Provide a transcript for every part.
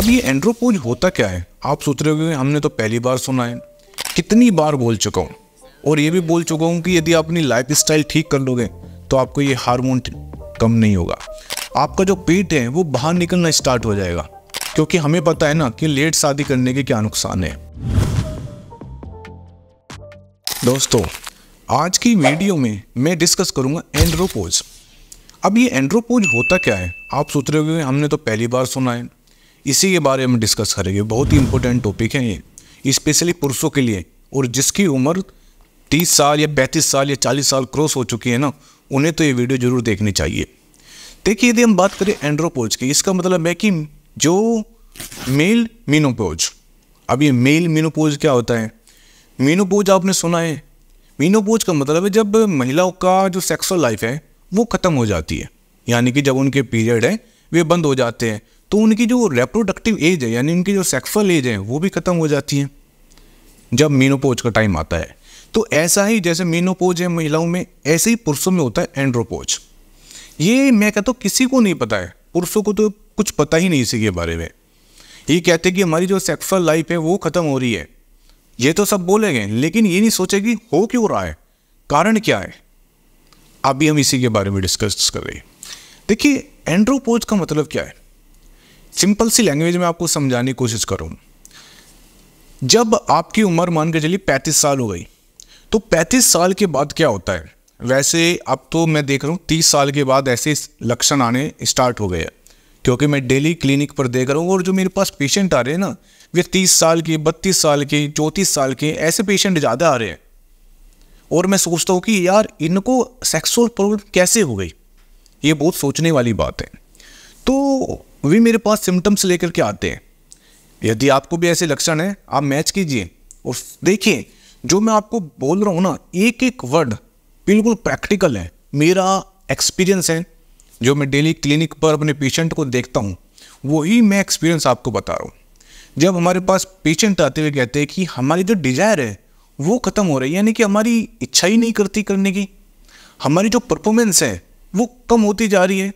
अब ये एंड्रोपोज होता क्या है आप सोच रहे हो हमने तो पहली बार सुना है कितनी बार बोल चुका हूँ और ये भी बोल चुका हूँ कि यदि आप अपनी लाइफ स्टाइल ठीक कर लोगे तो आपको ये हारमोन कम नहीं होगा आपका जो पेट है वो बाहर निकलना स्टार्ट हो जाएगा क्योंकि हमें पता है ना कि लेट शादी करने के क्या नुकसान है दोस्तों आज की वीडियो में मैं डिस्कस करूंगा एंड्रोपोज अब ये एंड्रोपोज होता क्या है आप सोच रहे हो हमने तो पहली बार सुना है इसी के बारे में डिस्कस करेंगे बहुत ही इंपॉर्टेंट टॉपिक है ये स्पेशली पुरुषों के लिए और जिसकी उम्र तीस साल या पैंतीस साल या चालीस साल क्रॉस हो चुकी है ना उन्हें तो ये वीडियो ज़रूर देखनी चाहिए देखिए यदि हम बात करें एंड्रोपोज की इसका मतलब है कि जो मेल मीनोपोज अब ये मेल मीनोपोज क्या होता है मीनोपोज आपने सुना है मीनोपोज का मतलब है जब महिलाओं का जो सेक्सुअल लाइफ है वो ख़त्म हो जाती है यानी कि जब उनके पीरियड है वे बंद हो जाते हैं तो उनकी जो रेप्रोडक्टिव एज है यानी उनकी जो सेक्सुअल एज है वो भी ख़त्म हो जाती है जब मीनोपोज का टाइम आता है तो ऐसा ही जैसे मीनोपोज है महिलाओं में ऐसे ही पुरुषों में होता है एंड्रोपोज ये मैं कहता हूँ किसी को नहीं पता है पुरुषों को तो कुछ पता ही नहीं इसी के बारे में ये कहते हैं कि हमारी जो सेक्सुअल लाइफ है वो ख़त्म हो रही है ये तो सब बोलेंगे लेकिन ये नहीं सोचे कि हो क्यों रहा है कारण क्या है अभी हम इसी के बारे में डिस्कस कर रहे हैं देखिए एंड्रोपोज का मतलब क्या है सिंपल सी लैंग्वेज में आपको समझाने की कोशिश करूँ जब आपकी उम्र मान के चलिए पैंतीस साल हो गई तो पैंतीस साल के बाद क्या होता है वैसे अब तो मैं देख रहा हूँ तीस साल के बाद ऐसे लक्षण आने स्टार्ट हो गए हैं क्योंकि मैं डेली क्लिनिक पर देख रहा हूँ और जो मेरे पास पेशेंट आ रहे हैं ना वे तीस साल के बत्तीस साल के चौंतीस साल के ऐसे पेशेंट ज़्यादा आ रहे हैं और मैं सोचता हूँ कि यार इनको सेक्सुअल प्रॉब्लम कैसे हो गई ये बहुत सोचने वाली बात है तो वो भी मेरे पास सिम्टम्स लेकर के आते हैं यदि आपको भी ऐसे लक्षण हैं आप मैच कीजिए और देखिए जो मैं आपको बोल रहा हूँ ना एक एक वर्ड बिल्कुल प्रैक्टिकल है मेरा एक्सपीरियंस है जो मैं डेली क्लिनिक पर अपने पेशेंट को देखता हूँ वही मैं एक्सपीरियंस आपको बता रहा हूँ जब हमारे पास पेशेंट आते हुए कहते हैं कि हमारी जो डिजायर है वो ख़त्म हो रही है यानी कि हमारी इच्छा ही नहीं करती करने की हमारी जो परफॉर्मेंस है वो कम होती जा रही है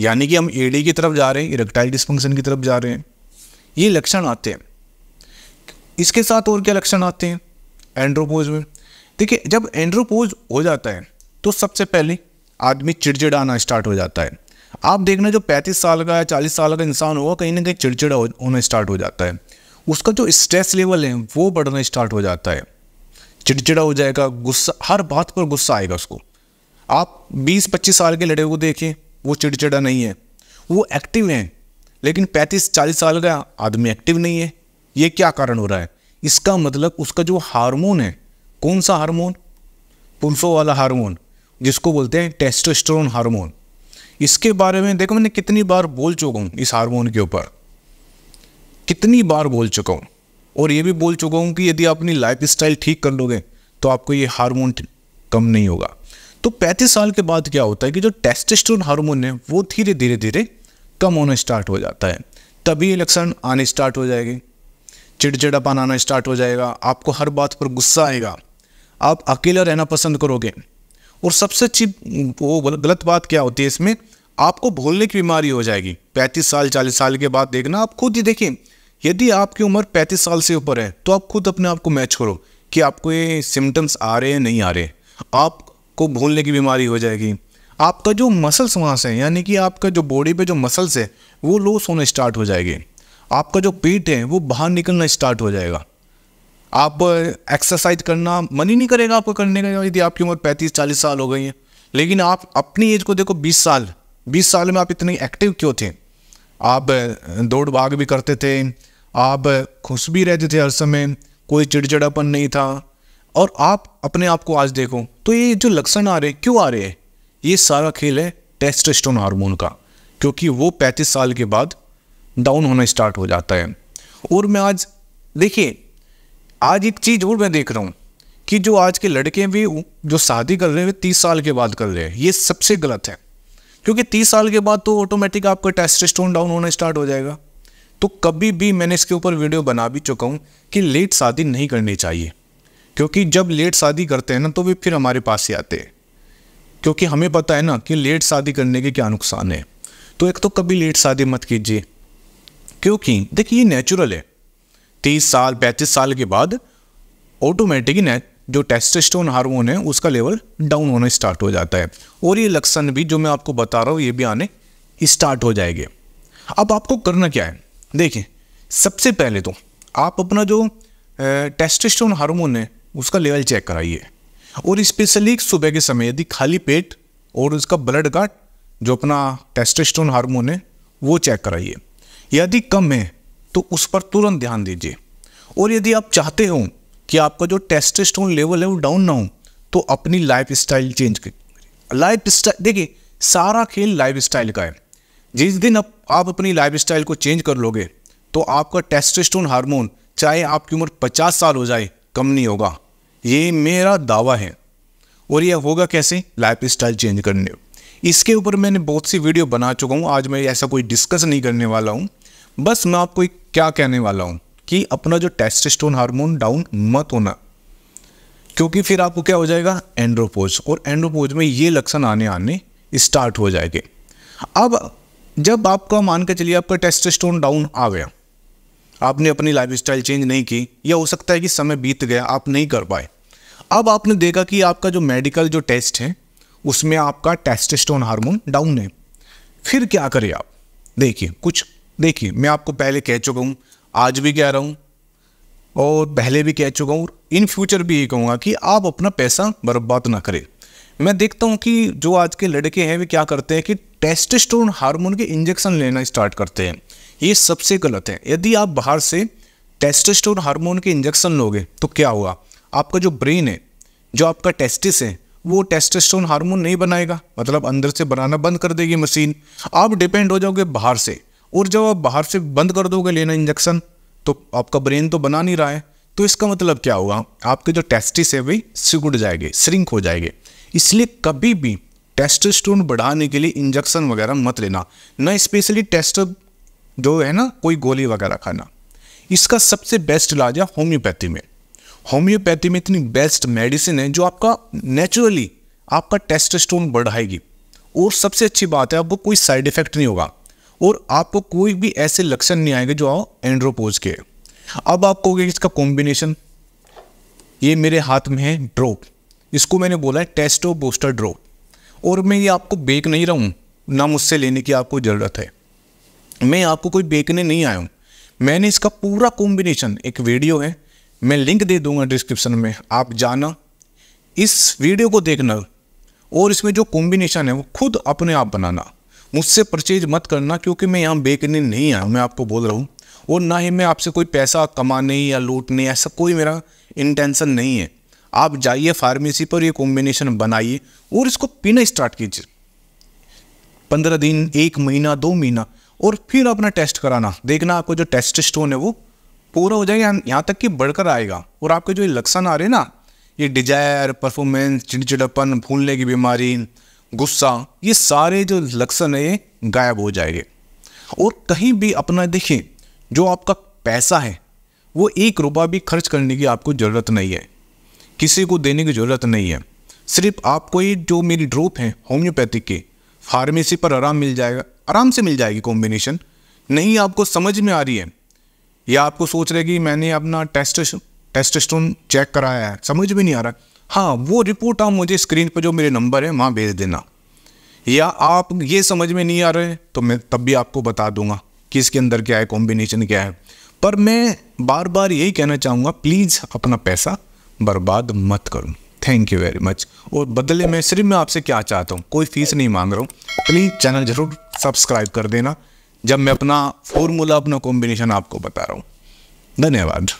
यानी कि हम एडी की तरफ जा रहे हैं इरेक्टाइल डिस्फंक्शन की तरफ जा रहे हैं ये लक्षण आते हैं इसके साथ और क्या लक्षण आते हैं एंड्रोपोज में देखिए जब एंड्रोपोज हो जाता है तो सबसे पहले आदमी चिड़चिड़ाना स्टार्ट हो जाता है आप देखना जो पैंतीस साल का या चालीस साल का इंसान होगा कहीं ना कहीं चिड़चिड़ा होना स्टार्ट हो जाता है उसका जो स्ट्रेस लेवल है वो बढ़ना स्टार्ट हो जाता है चिड़चिड़ा हो जाएगा गुस्सा हर बात पर गुस्सा आएगा उसको आप 20-25 साल के लड़के को देखें वो चिड़चिड़ा नहीं है वो एक्टिव हैं लेकिन पैंतीस चालीस साल का आदमी एक्टिव नहीं है ये क्या कारण हो रहा है इसका मतलब उसका जो हार्मोन है कौन सा हार्मोन पुल्सों वाला हार्मोन जिसको बोलते हैं टेस्टोस्टेरोन हार्मोन इसके बारे में देखो मैंने कितनी बार बोल चुका हूँ इस हार्मोन के ऊपर कितनी बार बोल चुका हूँ और ये भी बोल चुका हूँ कि यदि आप अपनी लाइफ स्टाइल ठीक कर लोगे तो आपको ये हार्मोन कम नहीं होगा तो 35 साल के बाद क्या होता है कि जो टेस्टेस्टोन हार्मोन है वो धीरे धीरे धीरे कम होना स्टार्ट हो जाता है तभी ये लक्षण आने स्टार्ट हो जाएंगे चिड़चिड़ापन आना स्टार्ट हो जाएगा आपको हर बात पर गुस्सा आएगा आप अकेला रहना पसंद करोगे और सबसे अच्छी वो गलत बात क्या होती है इसमें आपको भूलने की बीमारी हो जाएगी पैंतीस साल चालीस साल के बाद देखना आप खुद ही देखें यदि आपकी उम्र पैंतीस साल से ऊपर है तो आप खुद अपने आप को मैच करो कि आपको ये सिम्टम्स आ रहे हैं नहीं आ रहे आप को भूलने की बीमारी हो जाएगी आपका जो मसल्स वहाँ से यानी कि आपका जो बॉडी पे जो मसल्स है वो लूज होना स्टार्ट हो जाएगी आपका जो पेट है वो बाहर निकलना स्टार्ट हो जाएगा आप एक्सरसाइज करना मन ही नहीं करेगा आपको करने का यदि आपकी उम्र पैंतीस चालीस साल हो गई है लेकिन आप अपनी एज को देखो बीस साल बीस साल में आप इतने एक्टिव क्यों थे आप दौड़ भाग भी करते थे आप खुश भी रहते थे हर समय कोई चिड़चिड़ापन नहीं था और आप अपने आप को आज देखो तो ये जो लक्षण आ रहे क्यों आ रहे हैं ये सारा खेल है टेस्टोस्टेरोन हार्मोन का क्योंकि वो 35 साल के बाद डाउन होना स्टार्ट हो जाता है और मैं आज देखिए आज एक चीज़ और मैं देख रहा हूँ कि जो आज के लड़के भी जो शादी कर रहे हैं वे तीस साल के बाद कर रहे हैं ये सबसे गलत है क्योंकि तीस साल के बाद तो ऑटोमेटिक आपका टेस्टोस्टेरोन डाउन होना स्टार्ट हो जाएगा तो कभी भी मैंने इसके ऊपर वीडियो बना भी चुका हूँ कि लेट शादी नहीं करनी चाहिए क्योंकि जब लेट शादी करते हैं ना तो वे फिर हमारे पास ही आते हैं क्योंकि हमें पता है ना कि लेट शादी करने के क्या नुकसान है तो एक तो कभी लेट शादी मत कीजिए क्योंकि देखिए ये नेचुरल है तीस साल पैंतीस साल के बाद ऑटोमेटिक जो टेस्टेस्टोन हार्मोन है उसका लेवल डाउन होना स्टार्ट हो जाता है और ये लक्षण भी जो मैं आपको बता रहा हूँ ये भी आने स्टार्ट हो जाएंगे अब आपको करना क्या है देखिए सबसे पहले तो आप अपना जो टेस्टेस्टोन हार्मोन है उसका लेवल चेक कराइए और स्पेशली सुबह के समय यदि खाली पेट और उसका ब्लड का जो अपना टेस्टेस्टोन हार्मोन है वो चेक कराइए यदि कम है तो उस पर तुरंत ध्यान दीजिए और यदि आप चाहते हो कि आपका जो टेस्टेस्टोन लेवल है वो डाउन ना हो तो अपनी लाइफ स्टाइल चेंज करिए लाइफ स्टाइल देखिए सारा खेल लाइफ स्टाइल का है जिस दिन आप, आप अपनी लाइफ स्टाइल को चेंज कर लोगे तो आपका टेस्टेस्टोन हार्मोन चाहे आपकी उम्र पचास साल हो जाए कम नहीं होगा ये मेरा दावा है और यह होगा कैसे लाइफ स्टाइल चेंज करने इसके ऊपर मैंने बहुत सी वीडियो बना चुका हूँ आज मैं ऐसा कोई डिस्कस नहीं करने वाला हूँ बस मैं आपको क्या कहने वाला हूँ कि अपना जो टेस्टोस्टेरोन हार्मोन डाउन मत होना क्योंकि फिर आपको क्या हो जाएगा एंड्रोपोज और एंड्रोपोज में ये लक्षण आने आने स्टार्ट हो जाएंगे अब जब आपका मान के चलिए आपका टेस्टोस्टेरोन डाउन आ गया आपने अपनी लाइफ स्टाइल चेंज नहीं की या हो सकता है कि समय बीत गया आप नहीं कर पाए अब आपने देखा कि आपका जो मेडिकल जो टेस्ट है उसमें आपका टेस्टेस्टोन हार्मोन डाउन है फिर क्या करें आप देखिए कुछ देखिए मैं आपको पहले कह चुका हूँ आज भी कह रहा हूँ और पहले भी कह चुका हूँ इन फ्यूचर भी ये कहूँगा कि आप अपना पैसा बर्बाद ना करें मैं देखता हूँ कि जो आज के लड़के हैं वे क्या करते हैं कि टेस्टेस्टोन हार्मोन के इंजेक्शन लेना स्टार्ट करते हैं ये सबसे गलत है यदि आप बाहर से टेस्टोस्टेरोन हार्मोन के इंजेक्शन लोगे तो क्या होगा आपका जो ब्रेन है जो आपका टेस्टिस है वो टेस्टोस्टेरोन हार्मोन नहीं बनाएगा मतलब अंदर से बनाना बंद कर देगी मशीन आप डिपेंड हो जाओगे बाहर से और जब आप बाहर से बंद कर दोगे लेना इंजेक्शन तो आपका ब्रेन तो बना नहीं रहा है तो इसका मतलब क्या होगा आपके जो टेस्टिस है वही सिकुड़ जाएंगे श्रिंक हो जाएंगे इसलिए कभी भी टेस्टोस्टेरोन बढ़ाने के लिए इंजेक्शन वगैरह मत लेना ना स्पेशली टेस्ट जो है ना कोई गोली वगैरह खाना इसका सबसे बेस्ट इलाज है होम्योपैथी में होम्योपैथी में इतनी बेस्ट मेडिसिन है जो आपका नेचुरली आपका टेस्टोस्टेरोन बढ़ाएगी और सबसे अच्छी बात है आपको कोई साइड इफेक्ट नहीं होगा और आपको कोई भी ऐसे लक्षण नहीं आएंगे जो आओ एंड्रोपोज के अब आप कहोगे इसका कॉम्बिनेशन ये मेरे हाथ में है ड्रॉप इसको मैंने बोला है टेस्टो बूस्टर ड्रॉप और मैं ये आपको बेक नहीं रहा हूँ ना मुझसे लेने की आपको ज़रूरत है मैं आपको कोई बेचने नहीं आया हूँ मैंने इसका पूरा कॉम्बिनेशन एक वीडियो है मैं लिंक दे दूंगा डिस्क्रिप्शन में आप जाना इस वीडियो को देखना और इसमें जो कॉम्बिनेशन है वो खुद अपने आप बनाना मुझसे परचेज मत करना क्योंकि मैं यहाँ बेचने नहीं आया मैं आपको बोल रहा हूँ और ना ही मैं आपसे कोई पैसा कमाने या लूटने ऐसा कोई मेरा इंटेंसन नहीं है आप जाइए फार्मेसी पर ये कॉम्बिनेशन बनाइए और इसको पीना स्टार्ट कीजिए पंद्रह दिन एक महीना दो महीना और फिर अपना टेस्ट कराना देखना आपको जो टेस्ट स्टोन है वो पूरा हो जाएगा यहाँ तक कि बढ़कर आएगा और आपके जो ये लक्षण आ रहे हैं ना ये डिजायर परफॉर्मेंस चिड़चिड़पन भूलने की बीमारी गुस्सा ये सारे जो लक्षण है ये गायब हो जाएंगे और कहीं भी अपना देखिए जो आपका पैसा है वो एक रुपया भी खर्च करने की आपको ज़रूरत नहीं है किसी को देने की ज़रूरत नहीं है सिर्फ आपको ये जो मेरी ड्रॉप है होम्योपैथिक की फार्मेसी पर आराम मिल जाएगा आराम से मिल जाएगी कॉम्बिनेशन नहीं आपको समझ में आ रही है या आपको सोच रहे कि मैंने अपना टेस्ट स्टोन चेक कराया है समझ में नहीं आ रहा हाँ वो रिपोर्ट आप मुझे स्क्रीन पर जो मेरे नंबर है वहाँ भेज देना या आप ये समझ में नहीं आ रहे तो मैं तब भी आपको बता दूंगा कि इसके अंदर क्या है कॉम्बिनेशन क्या है पर मैं बार बार यही कहना चाहूँगा प्लीज़ अपना पैसा बर्बाद मत करूँ थैंक यू वेरी मच और बदले में सिर्फ मैं आपसे क्या चाहता हूँ कोई फीस नहीं मांग रहा हूँ प्लीज़ चैनल ज़रूर सब्सक्राइब कर देना जब मैं अपना फॉर्मूला अपना कॉम्बिनेशन आपको बता रहा हूँ धन्यवाद